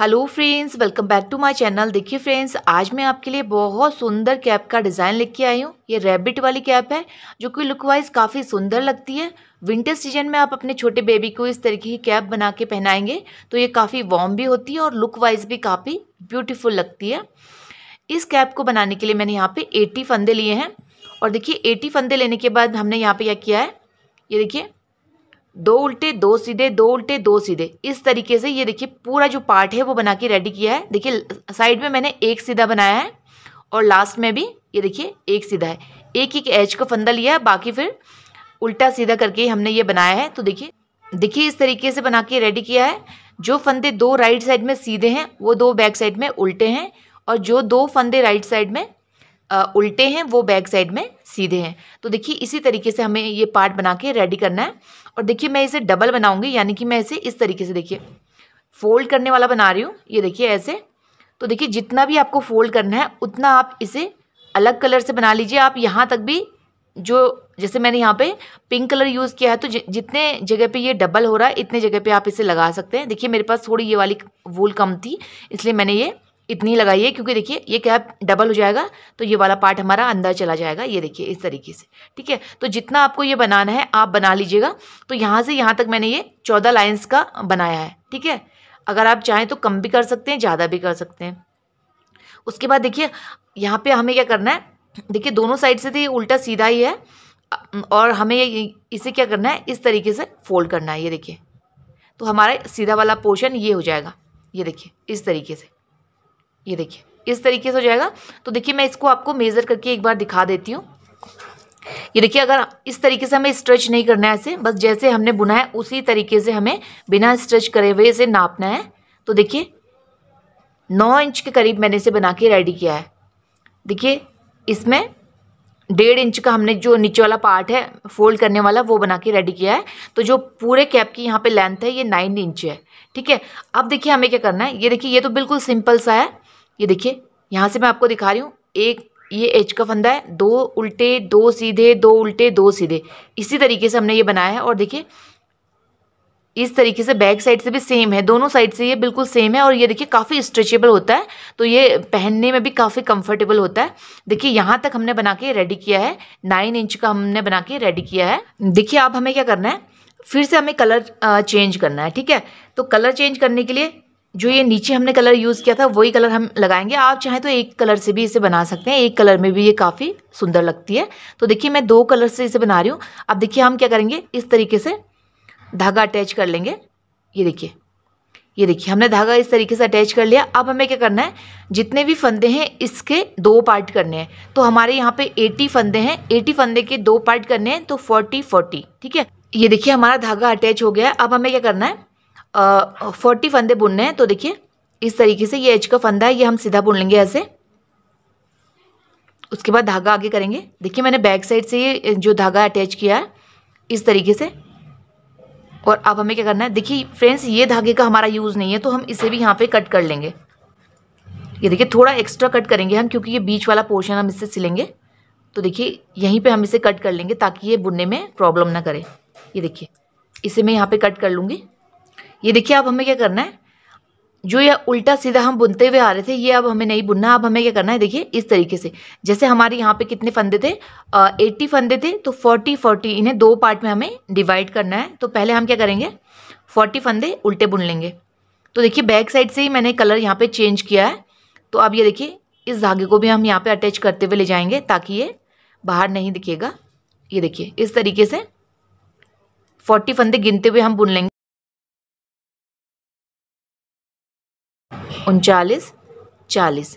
hello friends welcome back to my channel देखिए friends आज मैं आपके लिए बहुत सुंदर कैप का डिज़ाइन लेके आई हूँ ये रैबिट वाली कैप है जो कि लुक वाइज काफ़ी सुंदर लगती है विंटर सीजन में आप अपने छोटे बेबी को इस तरीके की कैप बना के पहनाएंगे तो ये काफ़ी वार्म भी होती है और लुक वाइज भी काफ़ी ब्यूटीफुल लगती है इस कैप को बनाने के लिए मैंने यहाँ पर एटी फंदे लिए हैं और देखिए एटी फंदे लेने के बाद हमने यहाँ पर यह किया है ये देखिए दो उल्टे दो सीधे दो उल्टे दो सीधे इस तरीके से ये देखिए पूरा जो पार्ट है वो बना के रेडी किया है देखिए साइड में मैंने एक सीधा बनाया है और लास्ट में भी ये देखिए एक सीधा है एक एक एच को फंदा लिया है बाकी फिर उल्टा सीधा करके हमने ये बनाया है तो देखिए देखिए इस तरीके से बना के रेडी किया है जो फंदे दो राइट साइड में सीधे हैं वो दो बैक साइड में उल्टे हैं और जो दो फंदे राइट साइड में उल्टे हैं वो बैक साइड में सीधे हैं तो देखिए इसी तरीके से हमें ये पार्ट बना के रेडी करना है और देखिए मैं इसे डबल बनाऊंगी यानी कि मैं इसे इस तरीके से देखिए फोल्ड करने वाला बना रही हूँ ये देखिए ऐसे तो देखिए जितना भी आपको फोल्ड करना है उतना आप इसे अलग कलर से बना लीजिए आप यहाँ तक भी जो जैसे मैंने यहाँ पे पिंक कलर यूज़ किया है तो जितने जगह पे ये डबल हो रहा है इतने जगह पे आप इसे लगा सकते हैं देखिए मेरे पास थोड़ी ये वाली वूल कम थी इसलिए मैंने ये इतनी लगाइए क्योंकि देखिए ये कैप डबल हो जाएगा तो ये वाला पार्ट हमारा अंदर चला जाएगा ये देखिए इस तरीके से ठीक है तो जितना आपको ये बनाना है आप बना लीजिएगा तो यहाँ से यहाँ तक मैंने ये चौदह लाइन्स का बनाया है ठीक है अगर आप चाहें तो कम भी कर सकते हैं ज़्यादा भी कर सकते हैं उसके बाद देखिए यहाँ पर हमें क्या करना है देखिए दोनों साइड से तो ये उल्टा सीधा ही है और हमें ये इसे क्या करना है इस तरीके से फोल्ड करना है ये देखिए तो हमारा सीधा वाला पोर्शन ये हो जाएगा ये देखिए इस तरीके से ये देखिए इस तरीके से हो जाएगा तो देखिए मैं इसको आपको मेज़र करके एक बार दिखा देती हूँ ये देखिए अगर इस तरीके से हमें स्ट्रेच नहीं करना है ऐसे बस जैसे हमने बुना है उसी तरीके से हमें बिना स्ट्रेच करे हुए इसे नापना है तो देखिए नौ इंच के करीब मैंने इसे बना के रेडी किया है देखिए इसमें डेढ़ इंच का हमने जो नीचे वाला पार्ट है फोल्ड करने वाला वो बना के रेडी किया है तो जो पूरे कैप की यहाँ पे लेंथ है ये नाइन इंच है ठीक है अब देखिए हमें क्या करना है ये देखिए ये तो बिल्कुल सिंपल सा है ये देखिए यहाँ से मैं आपको दिखा रही हूँ एक ये एच का फंदा है दो उल्टे दो सीधे दो उल्टे दो सीधे इसी तरीके से हमने ये बनाया है और देखिए इस तरीके से बैक साइड से भी सेम है दोनों साइड से ये बिल्कुल सेम है और ये देखिए काफ़ी स्ट्रेचेबल होता है तो ये पहनने में भी काफ़ी कंफर्टेबल होता है देखिए यहाँ तक हमने बना के रेडी किया है नाइन इंच का हमने बना के रेडी किया है देखिए अब हमें क्या करना है फिर से हमें कलर चेंज करना है ठीक है तो कलर चेंज करने के लिए जो ये नीचे हमने कलर यूज़ किया था वही कलर हम लगाएंगे आप चाहें तो एक कलर से भी इसे बना सकते हैं एक कलर में भी ये काफ़ी सुंदर लगती है तो देखिए मैं दो कलर से इसे बना रही हूँ अब देखिए हम क्या करेंगे इस तरीके से धागा अटैच कर लेंगे ये देखिए ये देखिए हमने धागा इस तरीके से अटैच कर लिया अब हमें क्या करना है जितने भी फंदे हैं इसके दो पार्ट करने हैं तो हमारे यहाँ पे 80 फंदे हैं 80 फंदे के दो पार्ट करने हैं तो 40 40 ठीक है ये देखिए हमारा धागा अटैच हो गया है अब हमें क्या करना है फोर्टी फंदे बुनने हैं तो देखिए इस तरीके से ये एज का फंदा है ये हम सीधा बुन लेंगे ऐसे उसके बाद धागा आगे करेंगे देखिए मैंने बैक साइड से ये जो धागा अटैच किया है इस तरीके से और अब हमें क्या करना है देखिए फ्रेंड्स ये धागे का हमारा यूज़ नहीं है तो हम इसे भी यहाँ पे कट कर लेंगे ये देखिए थोड़ा एक्स्ट्रा कट करेंगे हम क्योंकि ये बीच वाला पोर्शन हम इससे सिलेंगे तो देखिए यहीं पे हम इसे कट कर लेंगे ताकि ये बुनने में प्रॉब्लम ना करे ये देखिए इसे मैं यहाँ पे कट कर लूँगी ये देखिए अब हमें क्या करना है जो ये उल्टा सीधा हम बुनते हुए आ रहे थे ये अब हमें नहीं बुनना अब हमें क्या करना है देखिए इस तरीके से जैसे हमारे यहाँ पे कितने फंदे थे एट्टी फंदे थे तो फोर्टी फोर्टी इन्हें दो पार्ट में हमें डिवाइड करना है तो पहले हम क्या करेंगे फोर्टी फंदे उल्टे बुन लेंगे तो देखिए बैक साइड से ही मैंने कलर यहाँ पर चेंज किया है तो अब ये देखिए इस धागे को भी हम यहाँ पर अटैच करते हुए ले जाएंगे ताकि ये बाहर नहीं दिखेगा ये देखिए इस तरीके से फोर्टी फंदे गिनते हुए हम बुन लेंगे उनचालीस चालीस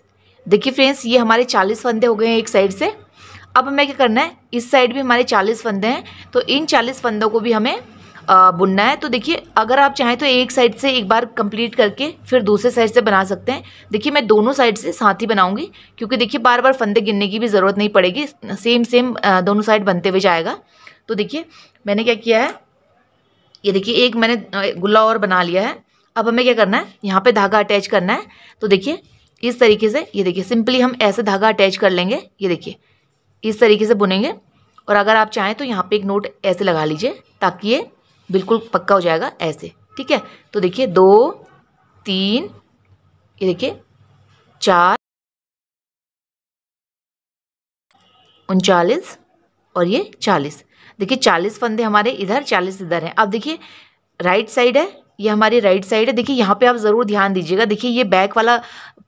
देखिए फ्रेंड्स ये हमारे चालीस फंदे हो गए हैं एक साइड से अब हमें क्या करना है इस साइड भी हमारे चालीस फंदे हैं तो इन चालीस फंदों को भी हमें बुनना है तो देखिए अगर आप चाहें तो एक साइड से एक बार कंप्लीट करके फिर दूसरे साइड से बना सकते हैं देखिए मैं दोनों साइड से साथ ही बनाऊंगी क्योंकि देखिए बार बार फंदे गिनने की भी ज़रूरत नहीं पड़ेगी सेम सेम दोनों साइड बनते हुए जाएगा तो देखिए मैंने क्या किया है ये देखिए एक मैंने गुल्ला और बना लिया है अब हमें क्या करना है यहाँ पे धागा अटैच करना है तो देखिए इस तरीके से ये देखिए सिंपली हम ऐसे धागा अटैच कर लेंगे ये देखिए इस तरीके से बुनेंगे और अगर आप चाहें तो यहाँ पे एक नोट ऐसे लगा लीजिए ताकि ये बिल्कुल पक्का हो जाएगा ऐसे ठीक है तो देखिए दो तीन ये देखिए चार उनचालीस और ये चालीस देखिए चालीस फंदे हमारे इधर चालीस इधर हैं अब देखिए राइट साइड है ये हमारी राइट साइड है देखिए यहाँ पे आप ज़रूर ध्यान दीजिएगा देखिए ये बैक वाला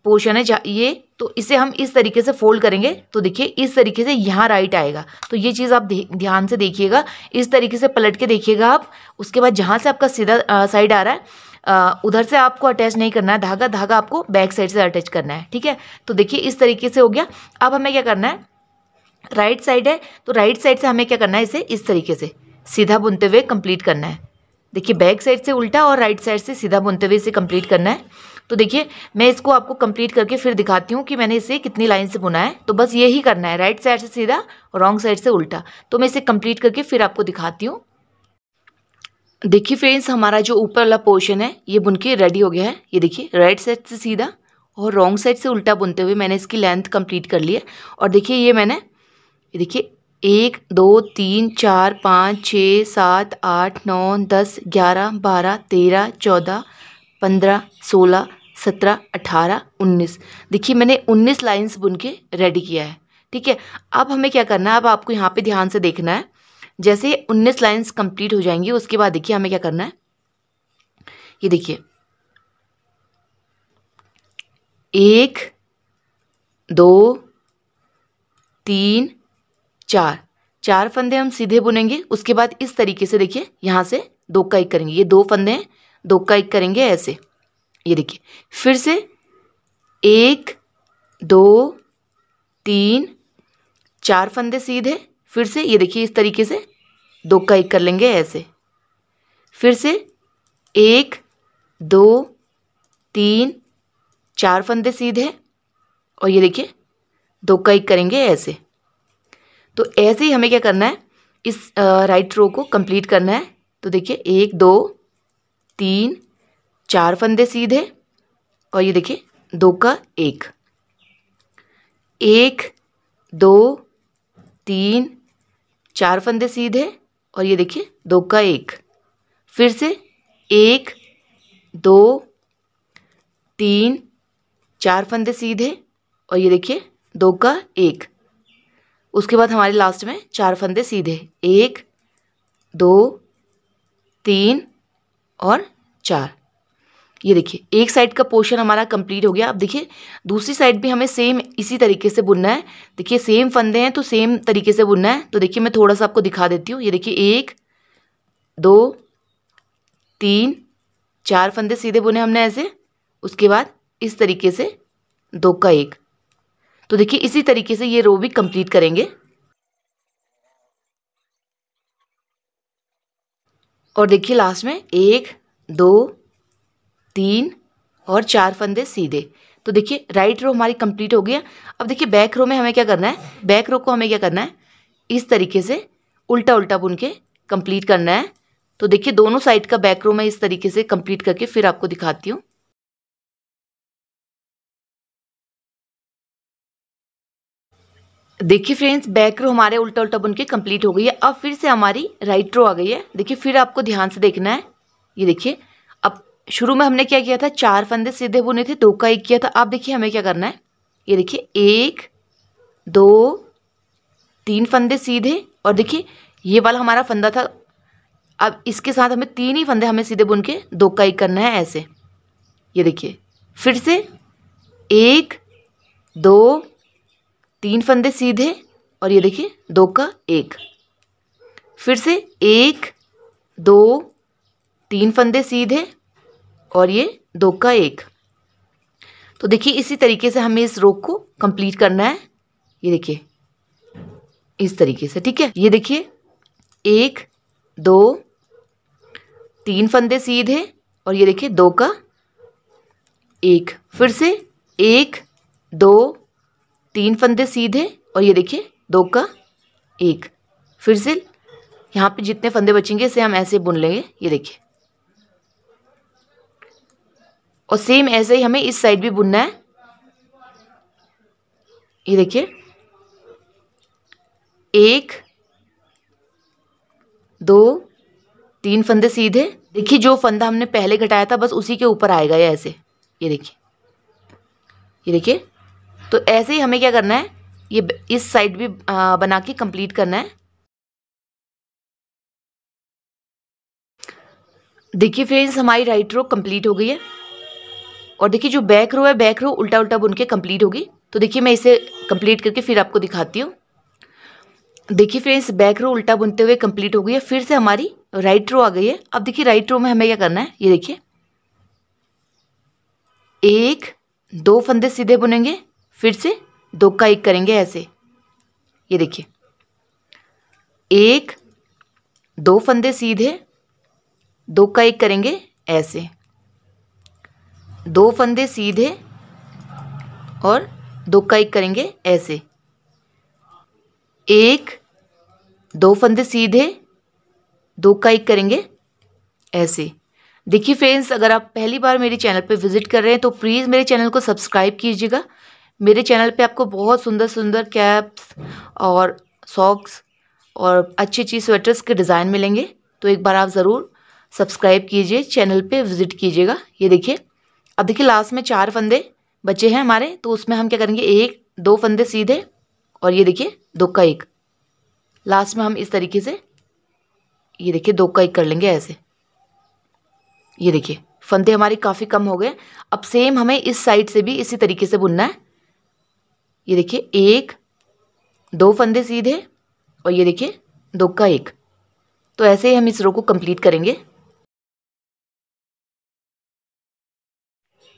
पोर्शन है ये तो इसे हम इस तरीके से फोल्ड करेंगे तो देखिए इस तरीके से यहाँ राइट आएगा तो ये चीज़ आप ध्यान से देखिएगा इस तरीके से पलट के देखिएगा आप उसके बाद जहाँ से आपका सीधा साइड आ रहा है उधर से आपको अटैच नहीं करना है धागा धागा आपको बैक साइड से अटैच करना है ठीक है तो देखिए इस तरीके से हो गया अब हमें क्या करना है राइट साइड है तो राइट साइड से हमें क्या करना है इसे इस तरीके से सीधा बुनते हुए कंप्लीट करना है देखिए बैक साइड से उल्टा और राइट साइड से सीधा बुनते हुए इसे कंप्लीट करना है तो देखिए मैं इसको आपको कंप्लीट करके फिर दिखाती हूँ कि मैंने इसे कितनी लाइन से बुना है तो बस यही करना है राइट साइड से सीधा और रॉन्ग साइड से उल्टा तो मैं इसे कंप्लीट करके फिर आपको दिखाती हूँ देखिए फ्रेंड्स हमारा जो ऊपर वाला पोर्शन है ये बुन के रेडी हो गया है ये देखिए राइट साइड से सीधा और रॉन्ग साइड से उल्टा बुनते हुए मैंने इसकी लेंथ कंप्लीट कर ली है और देखिए ये मैंने ये देखिए एक दो तीन चार पाँच छः सात आठ नौ दस ग्यारह बारह तेरह चौदह पंद्रह सोलह सत्रह अठारह उन्नीस देखिए मैंने उन्नीस लाइन्स बुन के रेडी किया है ठीक है अब हमें क्या करना है अब आपको यहाँ पे ध्यान से देखना है जैसे उन्नीस लाइन्स कंप्लीट हो जाएंगी उसके बाद देखिए हमें क्या करना है ये देखिए एक दो तीन चार चार फंदे हम सीधे बुनेंगे उसके बाद इस तरीके से देखिए यहाँ से दो का एक करेंगे ये दो फंदे हैं दो का एक करेंगे ऐसे ये देखिए फिर से एक दो तीन चार फंदे सीधे फिर से ये देखिए इस तरीके से दो का एक कर लेंगे ऐसे फिर से एक दो तीन चार फंदे सीधे और ये देखिए दो का एक करेंगे ऐसे तो ऐसे ही हमें क्या करना है इस राइट रो को कंप्लीट करना है तो देखिए एक दो तीन चार फंदे सीधे और ये देखिए दो का एक एक दो तीन चार फंदे सीधे और ये देखिए दो का एक फिर से एक दो तीन चार फंदे सीधे और ये देखिए दो का एक उसके बाद हमारे लास्ट में चार फंदे सीधे एक दो तीन और चार ये देखिए एक साइड का पोर्शन हमारा कंप्लीट हो गया अब देखिए दूसरी साइड भी हमें सेम इसी तरीके से बुनना है देखिए सेम फंदे हैं तो सेम तरीके से बुनना है तो देखिए मैं थोड़ा सा आपको दिखा देती हूँ ये देखिए एक दो तीन चार फंदे सीधे बुने हमने ऐसे उसके बाद इस तरीके से दो का एक तो देखिए इसी तरीके से ये रो भी कंप्लीट करेंगे और देखिए लास्ट में एक दो तीन और चार फंदे सीधे तो देखिए राइट रो हमारी कंप्लीट हो गई है अब देखिए बैक रो में हमें क्या करना है बैक रो को हमें क्या करना है इस तरीके से उल्टा उल्टा बुन के कंप्लीट करना है तो देखिए दोनों साइड का बैक रो मैं इस तरीके से कंप्लीट करके फिर आपको दिखाती हूँ देखिए फ्रेंड्स बैक रो हमारे उल्टा उल्टा बुन के कम्प्लीट हो गई है अब फिर से हमारी राइट रो आ गई है देखिए फिर आपको ध्यान से देखना है ये देखिए अब शुरू में हमने क्या किया था चार फंदे सीधे बुने थे दो का एक किया था अब देखिए हमें क्या करना है ये देखिए एक दो तीन फंदे सीधे और देखिए ये वाला हमारा फंदा था अब इसके साथ हमें तीन ही फंदे हमें सीधे बुन के दो का एक करना है ऐसे ये देखिए फिर से एक दो तीन फंदे सीधे और ये देखिए दो का एक फिर से एक दो तीन फंदे सीधे और ये दो का एक तो देखिए इसी तरीके से हमें इस रोग को कंप्लीट करना है ये देखिए इस तरीके से ठीक है ये देखिए एक दो तीन फंदे सीधे और ये देखिए दो का एक फिर से एक दो तीन फंदे सीधे और ये देखिए दो का एक फिर से यहाँ पे जितने फंदे बचेंगे इसे हम ऐसे बुन लेंगे ये देखिए और सेम ऐसे ही हमें इस साइड भी बुनना है ये देखिए एक दो तीन फंदे सीधे देखिए जो फंदा हमने पहले घटाया था बस उसी के ऊपर आएगा ये ऐसे ये देखिए ये देखिए तो ऐसे ही हमें क्या करना है ये इस साइड भी बना के कंप्लीट करना है देखिए फ्रेंड्स हमारी राइट रो कंप्लीट हो गई है और देखिए जो बैक रो है बैक रो उल्टा उल्टा बुन के कंप्लीट होगी तो देखिए मैं इसे कंप्लीट करके फिर आपको दिखाती हूँ देखिए फ्रेंड्स बैक रो उल्टा बुनते हुए कंप्लीट हो गई है फिर से हमारी राइट रो आ गई है अब देखिए राइट रो में हमें क्या करना है ये देखिए एक दो फंदे सीधे बुनेंगे फिर से दो का एक करेंगे ऐसे ये देखिए एक दो फंदे सीधे दो का एक करेंगे ऐसे दो फंदे सीधे और दो का एक करेंगे ऐसे एक दो फंदे सीधे दो का एक करेंगे ऐसे देखिए फ्रेंड्स अगर आप पहली बार मेरे चैनल पर विजिट कर रहे हैं तो प्लीज़ मेरे चैनल को सब्सक्राइब कीजिएगा मेरे चैनल पे आपको बहुत सुंदर सुंदर कैप्स और सॉक्स और अच्छी अच्छी स्वेटर्स के डिज़ाइन मिलेंगे तो एक बार आप ज़रूर सब्सक्राइब कीजिए चैनल पे विज़िट कीजिएगा ये देखिए अब देखिए लास्ट में चार फंदे बचे हैं हमारे तो उसमें हम क्या करेंगे एक दो फंदे सीधे और ये देखिए दो का एक लास्ट में हम इस तरीके से ये देखिए दो का एक कर लेंगे ऐसे ये देखिए फंदे हमारे काफ़ी कम हो गए अब सेम हमें इस साइड से भी इसी तरीके से बुनना है ये देखिए एक दो फंदे सीधे और ये देखिए दो का एक तो ऐसे ही हम इस रो को कंप्लीट करेंगे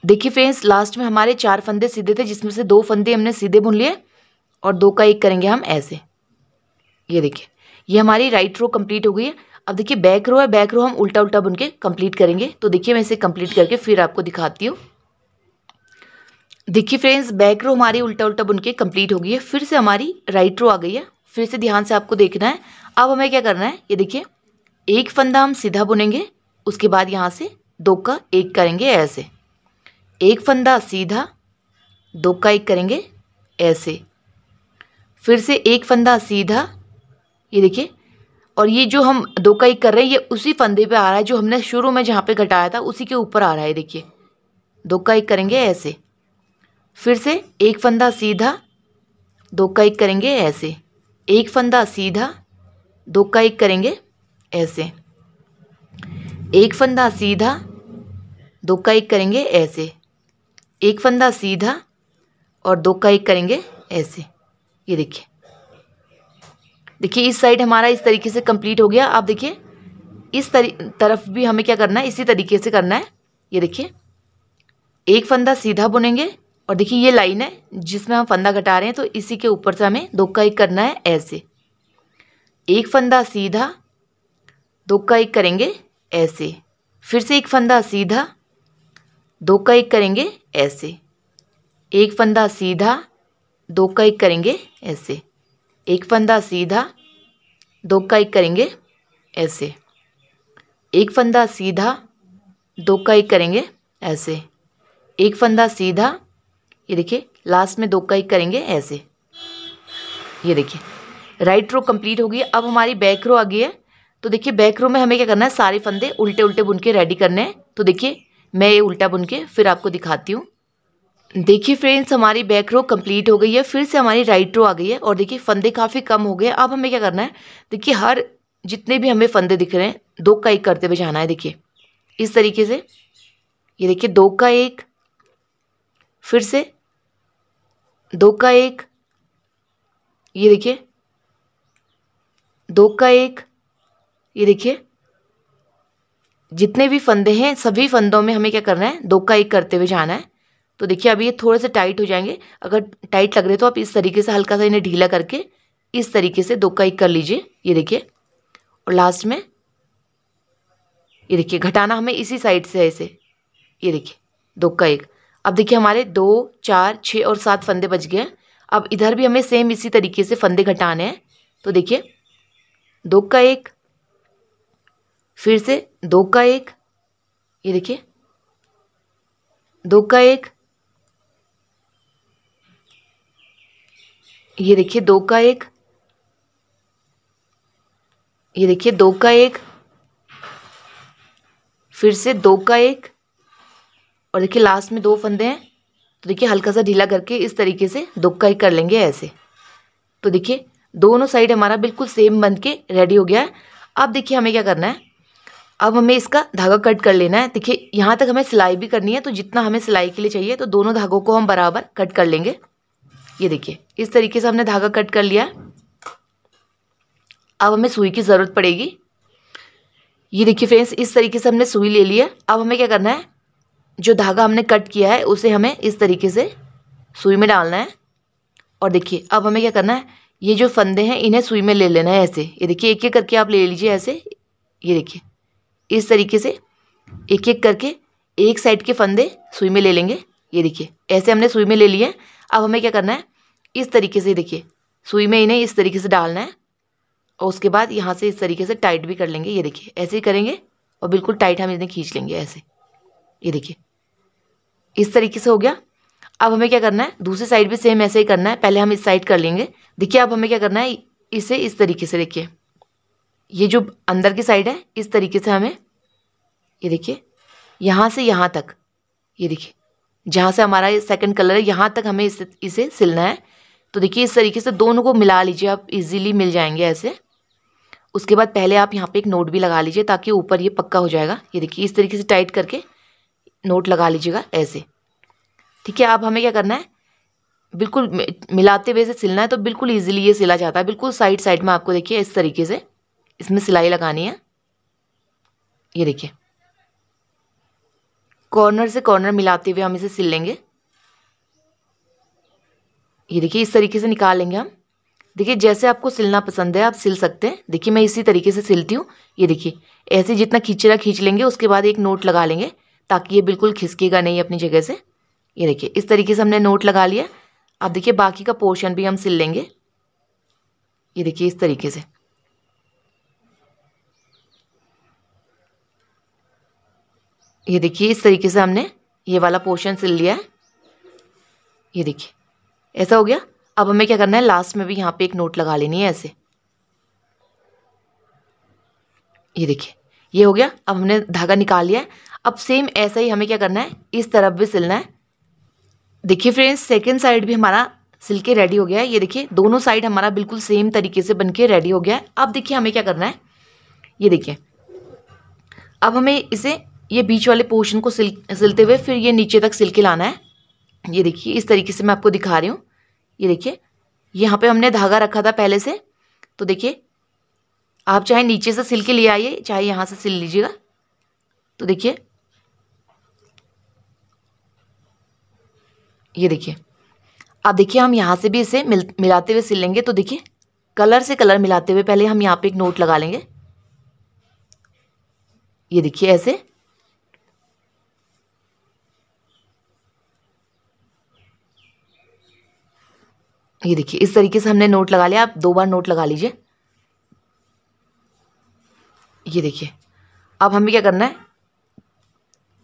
देखिए फ्रेंड्स लास्ट में हमारे चार फंदे सीधे थे जिसमें से दो फंदे हमने सीधे बुन लिए और दो का एक करेंगे हम ऐसे ये देखिए ये हमारी राइट रो कंप्लीट हो गई है अब देखिए बैक रो है बैक रो हम उल्टा उल्टा बुन के कंप्लीट करेंगे तो देखिए मैं इसे कंप्लीट करके फिर आपको दिखाती हूँ देखिए फ्रेंड्स बैक रो हमारी उल्टा उल्टा बुन के कम्प्लीट हो गई है फिर से हमारी राइट रो आ गई है फिर से ध्यान से आपको देखना है अब हमें क्या करना है ये देखिए एक फंदा हम सीधा बुनेंगे उसके बाद यहाँ से दो का एक करेंगे ऐसे एक फंदा सीधा दो का एक करेंगे ऐसे फिर से एक फंदा सीधा ये देखिए और ये जो हम दो का एक कर रहे हैं ये उसी फंदे पे आ रहा है जो हमने शुरू में जहाँ पे घटाया था उसी के ऊपर आ रहा है देखिए दो का एक करेंगे ऐसे फिर से एक फंदा सीधा दो का एक करेंगे ऐसे एक फंदा सीधा दो का एक करेंगे ऐसे एक फंदा सीधा दो का एक करेंगे ऐसे एक फंदा सीधा और दो का एक करेंगे ऐसे ये देखिए देखिए इस साइड हमारा इस तरीके से कंप्लीट हो गया आप देखिए इस तरफ भी हमें क्या करना है इसी तरीके से करना है ये देखिए एक फंदा सीधा बुनेंगे और देखिए ये लाइन है जिसमें हम फंदा घटा रहे हैं तो इसी के ऊपर से हमें दो का एक करना है ऐसे एक फंदा सीधा दो का एक करेंगे ऐसे फिर से एक फंदा सीधा दो का एक करेंगे ऐसे एक फंदा सीधा दो का एक करेंगे ऐसे एक फंदा सीधा दो का एक करेंगे ऐसे एक फंदा सीधा दो का एक करेंगे ऐसे एक फंदा सीधा ये देखिए लास्ट में दो का एक करेंगे ऐसे ये देखिए राइट रो कंप्लीट हो गई अब हमारी बैक रो आ गई है तो देखिए बैक रो में हमें क्या करना है सारे फंदे उल्टे उल्टे बुन के रेडी करने हैं तो देखिए मैं ये उल्टा बुन के फिर आपको दिखाती हूँ देखिए फ्रेंड्स हमारी बैक रो कंप्लीट हो गई है फिर से हमारी राइट रो आ गई है और देखिए फंदे काफ़ी कम हो गए अब हमें क्या करना है देखिए हर जितने भी हमें फंदे दिख रहे हैं दो का एक करते हुए जाना है देखिए इस तरीके से ये देखिए दो का एक फिर से दो का एक ये देखिए दो का एक ये देखिए जितने भी फंदे हैं सभी फंदों में हमें क्या करना है दो का एक करते हुए जाना है तो देखिए अभी ये थोड़े से टाइट हो जाएंगे अगर टाइट लग रहे तो आप इस तरीके से हल्का सा इन्हें ढीला करके इस तरीके से दो का एक कर लीजिए ये देखिए और लास्ट में ये देखिए घटाना हमें इसी साइड से है इसे ये देखिए दो का एक अब देखिए हमारे दो चार छः और सात फंदे बच गए अब इधर भी हमें सेम इसी तरीके से फंदे घटाने हैं तो देखिए दो का एक फिर से दो का एक ये देखिए दो का एक ये देखिए दो का एक ये देखिए दो का एक फिर से दो का एक और देखिए लास्ट में दो फंदे हैं तो देखिए हल्का सा ढीला करके इस तरीके से दुक्का ही कर लेंगे ऐसे तो देखिए दोनों साइड हमारा बिल्कुल सेम बन के रेडी हो गया है अब देखिए हमें क्या करना है अब हमें इसका धागा कट कर लेना है देखिए यहाँ तक हमें सिलाई भी करनी है तो जितना हमें सिलाई के लिए चाहिए तो दोनों धागों को हम बराबर कट कर लेंगे ये देखिए इस तरीके से हमने धागा कट कर लिया अब हमें सुई की ज़रूरत पड़ेगी ये देखिए फ्रेंड्स इस तरीके से हमने सुई ले ली है अब हमें क्या करना है जो धागा हमने कट किया है उसे हमें इस तरीके से सुई में डालना है और देखिए अब हमें क्या करना है ये जो फंदे हैं इन्हें सुई में ले लेना है ऐसे ये देखिए एक एक करके आप ले लीजिए ऐसे ये देखिए इस तरीके से एक एक करके एक साइड के फंदे सुई में ले लेंगे ये देखिए ऐसे हमने सुई में ले लिए हैं अब हमें क्या करना है इस तरीके से देखिए सुई में इन्हें इस तरीके से डालना है और उसके बाद यहाँ से इस तरीके से टाइट भी कर लेंगे ये देखिए ऐसे ही करेंगे और बिल्कुल टाइट हम इन्हें खींच लेंगे ऐसे ये देखिए इस तरीके से हो गया अब हमें क्या करना है दूसरी साइड भी सेम ऐसे ही करना है पहले हम इस साइड कर लेंगे देखिए अब हमें क्या करना है इसे इस तरीके से देखिए ये जो अंदर की साइड है इस तरीके से हमें ये देखिए यहाँ से यहाँ तक ये देखिए जहाँ से हमारा ये सेकंड कलर है यहाँ तक हमें इसे इसे सिलना है तो देखिए इस तरीके से दोनों को मिला लीजिए आप इजीली मिल जाएंगे ऐसे उसके बाद पहले आप यहाँ पे एक नोट भी लगा लीजिए ताकि ऊपर ये पक्का हो जाएगा ये देखिए इस तरीके से टाइट करके नोट लगा लीजिएगा ऐसे ठीक है अब हमें क्या करना है बिल्कुल मिलाते हुए से सिलना है तो बिल्कुल ईजिली ये सिला जाता है बिल्कुल साइड साइड में आपको देखिए इस तरीके से इसमें सिलाई लगानी है ये देखिए कॉर्नर से कॉर्नर मिलाते हुए हम इसे सिल लेंगे ये देखिए इस तरीके से निकाल लेंगे हम देखिए जैसे आपको सिलना पसंद है आप सिल सकते हैं देखिए मैं इसी तरीके से सिलती हूँ ये देखिए ऐसे जितना खींचेगा खींच लेंगे उसके बाद एक नोट लगा लेंगे ताकि ये बिल्कुल खिसकेगा नहीं अपनी जगह से ये देखिए इस तरीके से हमने नोट लगा लिया अब देखिए बाकी का पोर्शन भी हम सिल लेंगे ये देखिए इस तरीके से ये देखिए इस तरीके से हमने ये वाला पोर्शन सिल लिया है ये देखिए ऐसा हो गया अब हमें क्या करना है लास्ट में भी यहाँ पे एक नोट लगा लेनी है ऐसे ये देखिए ये हो गया अब हमने धागा निकाल लिया है अब सेम ऐसा ही हमें क्या करना है इस तरफ भी सिलना है देखिए फ्रेंड्स सेकेंड साइड भी हमारा सिल के रेडी हो गया है ये देखिए दोनों साइड हमारा बिल्कुल सेम तरीके से बन के रेडी हो गया है अब देखिए हमें क्या करना है ये देखिए अब हमें इसे ये बीच वाले पोर्शन को सिल सिलते हुए फिर ये नीचे तक सिल के लाना है ये देखिए इस तरीके से मैं आपको दिखा रही हूँ ये देखिए यहाँ पे हमने धागा रखा था पहले से तो देखिए आप चाहे नीचे से सिल के ले आइए चाहे यहाँ से सिल लीजिएगा तो देखिए ये देखिए अब देखिए हम यहाँ से भी इसे मिल मिलाते हुए सिल लेंगे तो देखिए कलर से कलर मिलाते हुए पहले हम यहाँ पे एक नोट लगा लेंगे ये देखिए ऐसे ये देखिए इस तरीके से हमने नोट लगा लिया आप दो बार नोट लगा लीजिए ये देखिए अब हमें क्या करना है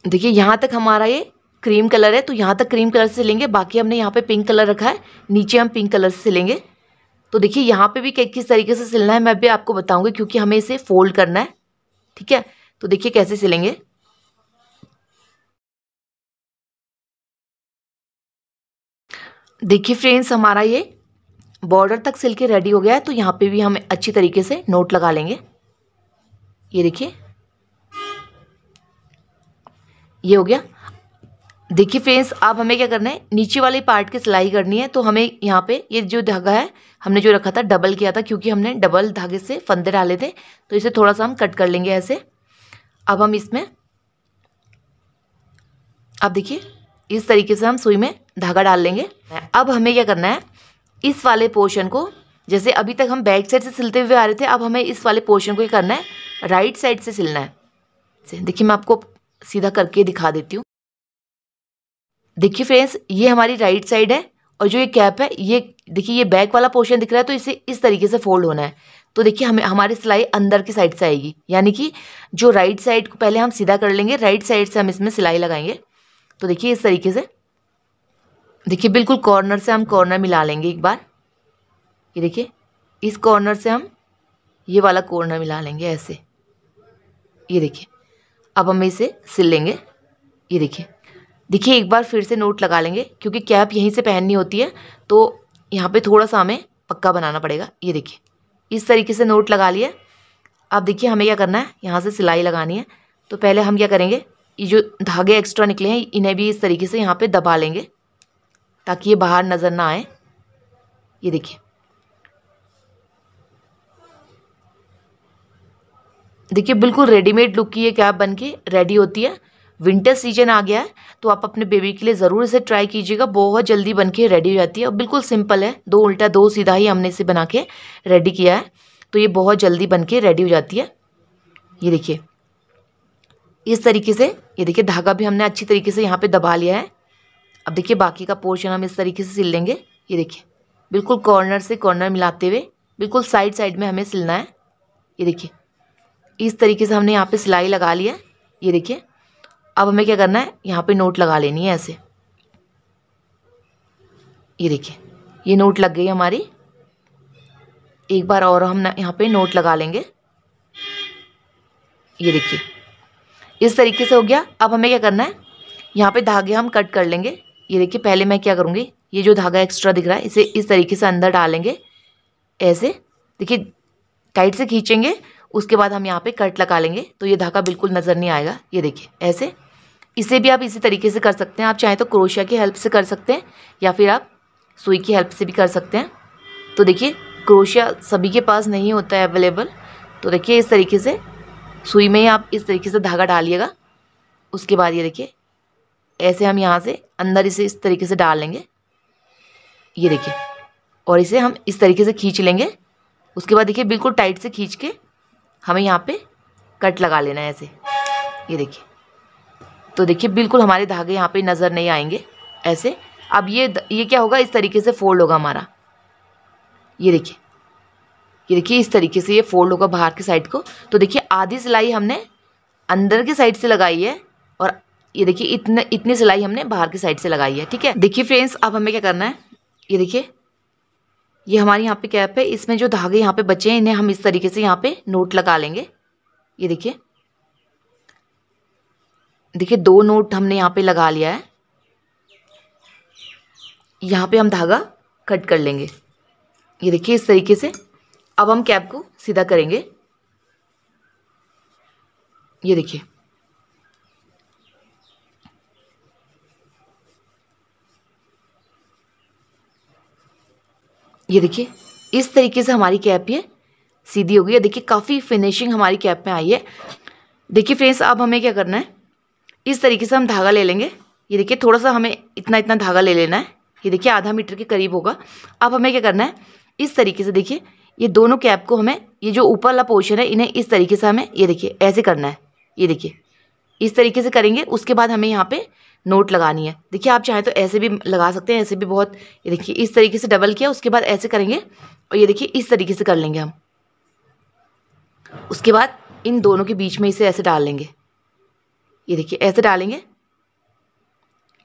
देखिए यहाँ तक हमारा ये क्रीम कलर है तो यहाँ तक क्रीम कलर से लेंगे बाकी हमने यहाँ पे पिंक कलर रखा है नीचे हम पिंक कलर से लेंगे तो देखिए यहाँ पे भी किस तरीके से सिलना है मैं भी आपको बताऊँगी क्योंकि हमें इसे फोल्ड करना है ठीक है तो देखिए कैसे सिलेंगे देखिए फ्रेंड्स हमारा ये बॉर्डर तक सिल के रेडी हो गया है तो यहाँ पे भी हम अच्छी तरीके से नोट लगा लेंगे ये देखिए ये हो गया देखिए फ्रेंड्स अब हमें क्या करना है नीचे वाले पार्ट की सिलाई करनी है तो हमें यहाँ पे ये जो धागा है हमने जो रखा था डबल किया था क्योंकि हमने डबल धागे से फंदे डाले थे तो इसे थोड़ा सा हम कट कर लेंगे ऐसे अब हम इसमें अब देखिए इस तरीके से हम सुई में धागा डाल लेंगे अब हमें क्या करना है इस वाले पोर्शन को जैसे अभी तक हम बैक साइड से सिलते हुए आ रहे थे अब हमें इस वाले पोर्शन को ये करना है राइट साइड से सिलना है देखिए मैं आपको सीधा करके दिखा देती हूँ देखिए फ्रेंड्स ये हमारी राइट साइड है और जो ये कैप है ये देखिए ये बैक वाला पोर्शन दिख रहा है तो इसे इस तरीके से फोल्ड होना है तो देखिए हमें हमारी सिलाई अंदर की साइड से आएगी यानी कि जो राइट साइड को पहले हम सीधा कर लेंगे राइट साइड से हम इसमें सिलाई लगाएंगे तो देखिए इस तरीके से देखिए बिल्कुल कॉर्नर से हम कॉर्नर मिला लेंगे एक बार ये देखिए इस कॉर्नर से हम ये वाला कॉर्नर मिला लेंगे ऐसे ये देखिए अब हम इसे सिल लेंगे ये देखिए देखिए एक बार फिर से नोट लगा लेंगे क्योंकि कैप यहीं से पहननी होती है तो यहाँ पे थोड़ा सा हमें पक्का बनाना पड़ेगा ये देखिए इस तरीके से नोट लगा लिए अब देखिए हमें क्या करना है यहाँ से सिलाई लगानी है तो पहले हम क्या करेंगे ये जो धागे एक्स्ट्रा निकले हैं इन्हें भी इस तरीके से यहाँ पर दबा लेंगे ताकि ये बाहर नज़र ना आए ये देखिए देखिए बिल्कुल रेडीमेड लुक की ये कैप बन के रेडी होती है विंटर सीजन आ गया है तो आप अपने बेबी के लिए ज़रूर इसे ट्राई कीजिएगा बहुत जल्दी बन के रेडी हो जाती है और बिल्कुल सिंपल है दो उल्टा दो सीधा ही हमने इसे बना के रेडी किया है तो ये बहुत जल्दी बन के रेडी हो जाती है ये देखिए इस तरीके से ये देखिए धागा भी हमने अच्छी तरीके से यहाँ पर दबा लिया है अब देखिए बाकी का पोर्शन हम इस तरीके से सिल लेंगे ये देखिए बिल्कुल कॉर्नर से कॉर्नर मिलाते हुए बिल्कुल साइड साइड में हमें सिलना है ये देखिए इस तरीके से हमने यहाँ पे सिलाई लगा ली है ये देखिए अब हमें क्या करना है यहाँ पे नोट लगा लेनी है ऐसे ये देखिए ये नोट लग गई हमारी एक बार और हम यहाँ पे नोट लगा लेंगे ये देखिए इस तरीके से हो गया अब हमें क्या करना है यहाँ पे धागे हम कट कर लेंगे ये देखिए पहले मैं क्या करूँगी ये जो धागा एक्स्ट्रा दिख रहा है इसे इस तरीके से अंदर डालेंगे ऐसे देखिए टाइट से खींचेंगे उसके बाद हम यहाँ पे कट लगा लेंगे तो ये धागा बिल्कुल नज़र नहीं आएगा ये देखिए ऐसे इसे भी आप इसी तरीके से कर सकते हैं आप चाहें तो क्रोशिया की हेल्प से कर सकते हैं या फिर आप सुई की हेल्प से भी कर सकते हैं तो देखिए क्रोशिया सभी के पास नहीं होता है अवेलेबल तो देखिए इस तरीके से सुई में ही आप इस तरीके से धागा डालिएगा उसके बाद ये देखिए ऐसे हम यहाँ से अंदर इसे इस तरीके से डाल लेंगे ये देखिए और इसे हम इस तरीके से खींच लेंगे उसके बाद देखिए बिल्कुल टाइट से खींच के हमें यहाँ पे कट लगा लेना है ऐसे ये देखिए तो देखिए बिल्कुल हमारे धागे यहाँ पे नज़र नहीं आएंगे ऐसे अब ये ये क्या होगा इस तरीके से फोल्ड होगा हमारा ये देखिए ये देखिए इस तरीके से ये फोल्ड होगा बाहर की साइड को तो देखिए आधी सिलाई हमने अंदर की साइड से लगाई है और ये देखिए इतने इतनी सिलाई हमने बाहर की साइड से लगाई है ठीक है देखिए फ्रेंड्स अब हमें क्या करना है ये देखिए ये हमारे यहाँ पे कैप है इसमें जो धागे यहाँ पे बचे हैं इन्हें हम इस तरीके से यहाँ पे नोट लगा लेंगे ये देखिए देखिए दो नोट हमने यहाँ पे लगा लिया है यहाँ पे हम धागा कट कर लेंगे ये देखिए इस तरीके से अब हम कैप को सीधा करेंगे ये देखिए ये देखिए इस तरीके से हमारी कैप ये सीधी हो गई है देखिए काफ़ी फिनिशिंग हमारी कैप में आई है देखिए फ्रेंड्स अब हमें क्या करना है इस तरीके से हम धागा ले लेंगे ये देखिए थोड़ा सा हमें इतना इतना धागा ले लेना है ये देखिए आधा मीटर के करीब होगा अब हमें क्या करना है इस तरीके से देखिए ये दोनों कैप को हमें ये जो ऊपर वाला पोर्शन है इन्हें इस तरीके से हमें ये देखिए ऐसे करना है ये देखिए इस तरीके से करेंगे उसके बाद हमें यहाँ पे नोट लगानी है देखिए आप चाहें तो ऐसे भी लगा सकते हैं ऐसे भी बहुत ये देखिए इस तरीके से डबल किया उसके बाद ऐसे करेंगे और ये देखिए इस तरीके से कर लेंगे हम उसके बाद इन दोनों के बीच में इसे ऐसे डाल लेंगे ये देखिए ऐसे डालेंगे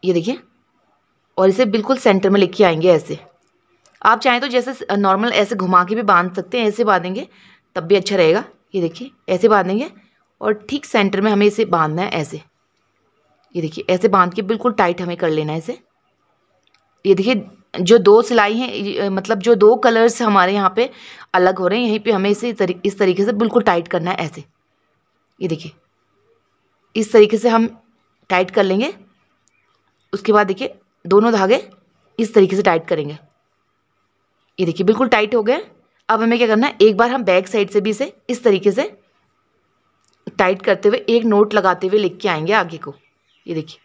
ये देखिए और इसे बिल्कुल सेंटर में लिख के आएंगे ऐसे आप चाहें तो जैसे नॉर्मल ऐसे घुमा के भी बांध सकते हैं ऐसे बांधेंगे तब भी अच्छा रहेगा ये देखिए ऐसे बांधेंगे और ठीक सेंटर में हमें इसे बांधना है ऐसे ये देखिए ऐसे बांध के बिल्कुल टाइट हमें कर लेना है इसे ये देखिए जो दो सिलाई हैं मतलब जो दो कलर्स हमारे यहाँ पे अलग हो रहे हैं यहीं पे हमें इसे इस तरीके से बिल्कुल टाइट करना है ऐसे ये देखिए इस तरीके से हम टाइट कर लेंगे उसके बाद देखिए दोनों धागे इस तरीके से टाइट करेंगे ये देखिए बिल्कुल टाइट हो गए अब हमें क्या करना है एक बार हम बैक साइड से भी इसे इस तरीके से टाइट करते हुए एक नोट लगाते हुए लिख के आएंगे आगे को ये देखिए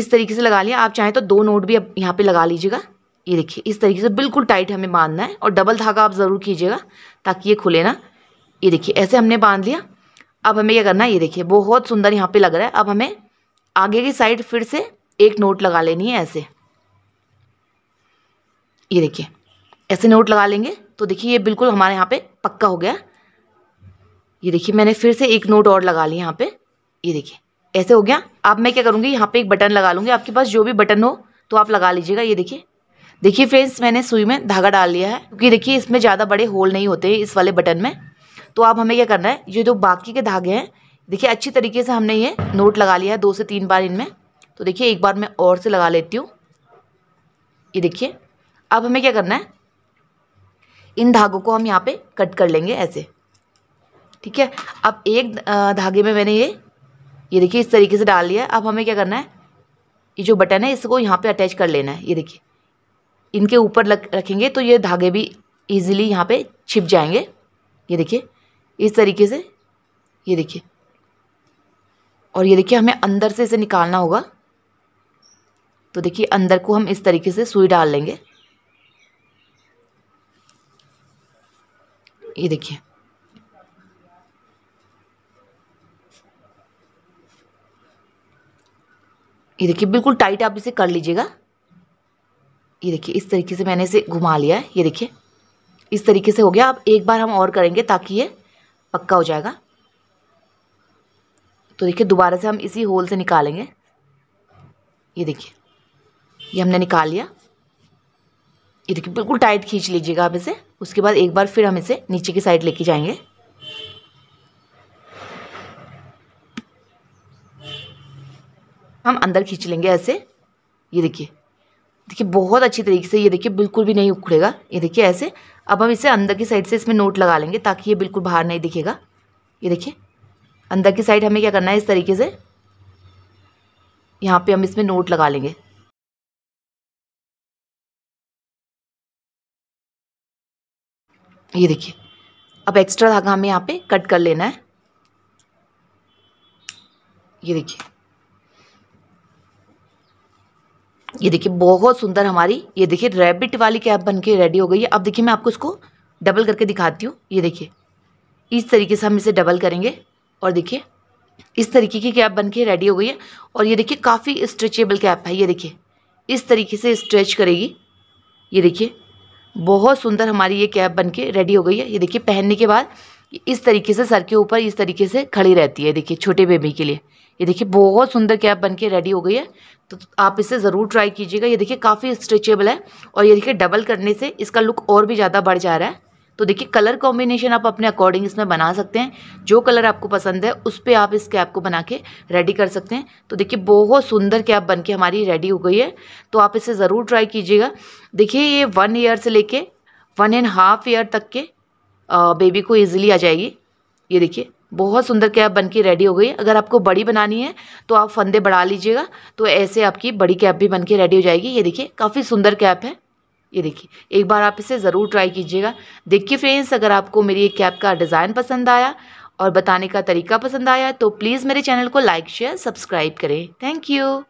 इस तरीके से लगा लिया आप चाहें तो दो नोट भी अब यहाँ पे लगा लीजिएगा ये देखिए इस तरीके से बिल्कुल टाइट हमें बांधना है और डबल धागा आप ज़रूर कीजिएगा ताकि ये खुले ना ये देखिए ऐसे हमने बांध लिया अब हमें क्या करना है ये देखिए बहुत सुंदर यहाँ पे लग रहा है अब हमें आगे की साइड फिर से एक नोट लगा लेनी है ऐसे ये देखिए ऐसे नोट लगा लेंगे तो देखिए ये बिल्कुल हमारे यहाँ पे पक्का हो गया ये देखिए मैंने फिर से एक नोट और लगा लिया यहाँ पे ये देखिए ऐसे हो गया अब मैं क्या करूँगी यहाँ पे एक बटन लगा लूँगी आपके पास जो भी बटन हो तो आप लगा लीजिएगा ये देखिए देखिए फ्रेंड्स मैंने सुई में धागा डाल लिया है क्योंकि देखिए इसमें ज़्यादा बड़े होल नहीं होते इस वाले बटन में तो अब हमें क्या करना है ये जो बाकी के धागे हैं देखिए अच्छी तरीके से हमने ये नोट लगा लिया है दो से तीन बार इनमें तो देखिए एक बार मैं और से लगा लेती हूँ ये देखिए अब हमें क्या करना है इन धागों को हम यहाँ पे कट कर लेंगे ऐसे ठीक है अब एक धागे में मैंने ये ये देखिए इस तरीके से डाल लिया अब हमें क्या करना है ये जो बटन है इसको यहाँ पे अटैच कर लेना है ये देखिए इनके ऊपर रखेंगे तो ये धागे भी ईजिली यहाँ पे छिप जाएंगे ये देखिए इस तरीके से ये देखिए और ये देखिए हमें अंदर से इसे निकालना होगा तो देखिए अंदर को हम इस तरीके से सुई डाल लेंगे ये देखिए ये देखिए बिल्कुल टाइट आप इसे कर लीजिएगा ये देखिए इस तरीके से मैंने इसे घुमा लिया है ये देखिए इस तरीके से हो गया अब एक बार हम और करेंगे ताकि ये पक्का हो जाएगा तो देखिए दोबारा से हम इसी होल से निकालेंगे ये देखिए ये हमने निकाल लिया ये देखिए बिल्कुल टाइट खींच लीजिएगा आप इसे उसके बाद एक बार फिर हम इसे नीचे की साइड लेके जाएंगे हम अंदर खींच लेंगे ऐसे ये देखिए देखिए बहुत अच्छी तरीके से ये देखिए बिल्कुल भी नहीं उखड़ेगा ये देखिए ऐसे अब हम इसे अंदर की साइड से इसमें नोट लगा लेंगे ताकि ये बिल्कुल बाहर नहीं दिखेगा ये देखिए अंदर की साइड हमें क्या करना है इस तरीके से यहाँ पे हम इसमें नोट लगा लेंगे ये देखिए अब एक्स्ट्रा धागा हमें यहाँ पे कट कर लेना है ये देखिए ये देखिए बहुत सुंदर हमारी ये देखिए रैबिट वाली कैप बन के रेडी हो गई है अब देखिए मैं आपको इसको डबल करके दिखाती हूँ ये देखिए इस तरीके से हम इसे डबल करेंगे और देखिए इस तरीके की कैप बन के रेडी हो गई है और ये देखिए काफ़ी स्ट्रेचेबल कैप है ये देखिए इस तरीके से स्ट्रेच करेगी ये देखिए बहुत सुंदर हमारी ये कैप बन के रेडी हो गई है ये देखिए पहनने के बाद इस तरीके से सर के ऊपर इस तरीके से खड़ी रहती है देखिए छोटे बेबी के लिए ये देखिए बहुत सुंदर कैप बन के रेडी हो गई है तो आप इसे ज़रूर ट्राई कीजिएगा ये देखिए काफ़ी स्ट्रेचेबल है और ये देखिए डबल करने से इसका लुक और भी ज़्यादा बढ़ जा रहा है तो देखिए कलर कॉम्बिनेशन आप अपने अकॉर्डिंग इसमें बना सकते हैं जो कलर आपको पसंद है उस पर आप इस कैप को बना के रेडी कर सकते हैं तो देखिए बहुत सुंदर कैप बन के हमारी रेडी हो गई है तो आप इसे ज़रूर ट्राई कीजिएगा देखिए ये वन ईयर से लेके वन एंड हाफ ईयर तक के बेबी को ईजिली आ जाएगी ये देखिए बहुत सुंदर कैप बन के रेडी हो गई अगर आपको बड़ी बनानी है तो आप फंदे बढ़ा लीजिएगा तो ऐसे आपकी बड़ी कैप भी बन के रेडी हो जाएगी ये देखिए काफ़ी सुंदर कैप है ये देखिए एक बार आप इसे ज़रूर ट्राई कीजिएगा देखिए फ्रेंड्स अगर आपको मेरी ये कैप का डिज़ाइन पसंद आया और बताने का तरीका पसंद आया तो प्लीज़ मेरे चैनल को लाइक शेयर सब्सक्राइब करें थैंक यू